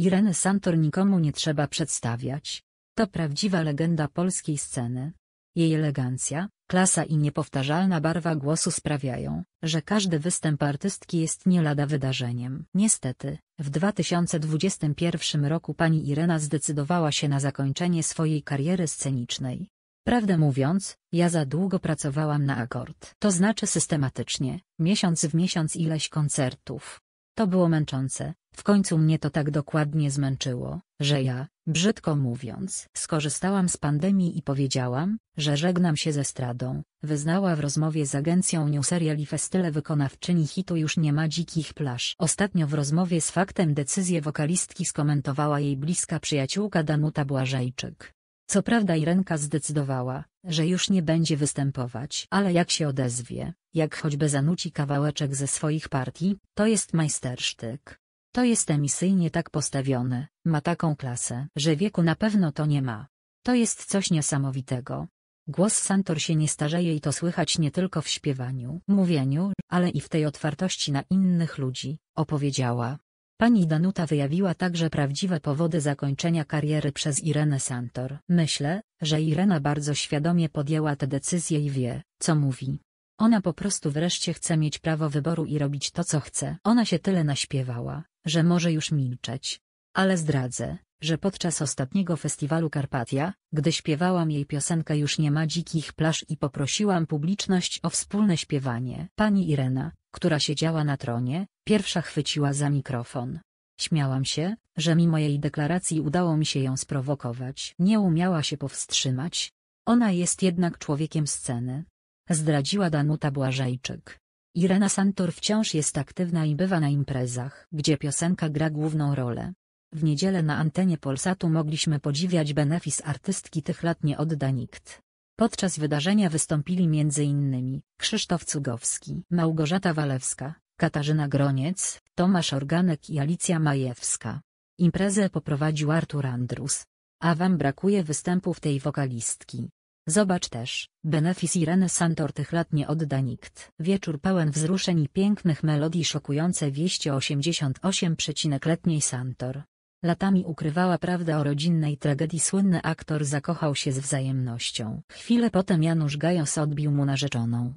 Ireny Santor nikomu nie trzeba przedstawiać. To prawdziwa legenda polskiej sceny. Jej elegancja, klasa i niepowtarzalna barwa głosu sprawiają, że każdy występ artystki jest nie lada wydarzeniem. Niestety, w 2021 roku pani Irena zdecydowała się na zakończenie swojej kariery scenicznej. Prawdę mówiąc, ja za długo pracowałam na akord. To znaczy systematycznie, miesiąc w miesiąc ileś koncertów, to było męczące, w końcu mnie to tak dokładnie zmęczyło, że ja, brzydko mówiąc, skorzystałam z pandemii i powiedziałam, że żegnam się ze stradą, wyznała w rozmowie z agencją New Serial i Festyle wykonawczyni hitu Już nie ma dzikich plaż. Ostatnio w rozmowie z Faktem decyzję wokalistki skomentowała jej bliska przyjaciółka Danuta Błażejczyk. Co prawda Irenka zdecydowała, że już nie będzie występować, ale jak się odezwie, jak choćby zanuci kawałeczek ze swoich partii, to jest majstersztyk. To jest emisyjnie tak postawione, ma taką klasę, że wieku na pewno to nie ma. To jest coś niesamowitego. Głos Santor się nie starzeje i to słychać nie tylko w śpiewaniu, mówieniu, ale i w tej otwartości na innych ludzi, opowiedziała. Pani Danuta wyjawiła także prawdziwe powody zakończenia kariery przez Irenę Santor. Myślę, że Irena bardzo świadomie podjęła tę decyzję i wie, co mówi. Ona po prostu wreszcie chce mieć prawo wyboru i robić to, co chce. Ona się tyle naśpiewała, że może już milczeć. Ale zdradzę, że podczas ostatniego festiwalu Karpatia, gdy śpiewałam jej piosenkę Już nie ma dzikich plaż i poprosiłam publiczność o wspólne śpiewanie, pani Irena, która siedziała na tronie, pierwsza chwyciła za mikrofon. Śmiałam się, że mimo jej deklaracji udało mi się ją sprowokować. Nie umiała się powstrzymać. Ona jest jednak człowiekiem sceny, zdradziła Danuta Błażejczyk. Irena Santor wciąż jest aktywna i bywa na imprezach, gdzie piosenka gra główną rolę. W niedzielę na antenie Polsatu mogliśmy podziwiać benefis artystki tych lat nie odda nikt. Podczas wydarzenia wystąpili m.in. Krzysztof Cugowski, Małgorzata Walewska, Katarzyna Groniec, Tomasz Organek i Alicja Majewska. Imprezę poprowadził Artur Andrus. A wam brakuje występów tej wokalistki. Zobacz też, benefis Ireny Santor tych lat nie odda nikt. Wieczór pełen wzruszeń i pięknych melodii szokujące wieści 88 letniej Santor. Latami ukrywała prawdę o rodzinnej tragedii słynny aktor zakochał się z wzajemnością. Chwilę potem Janusz Gajos odbił mu narzeczoną.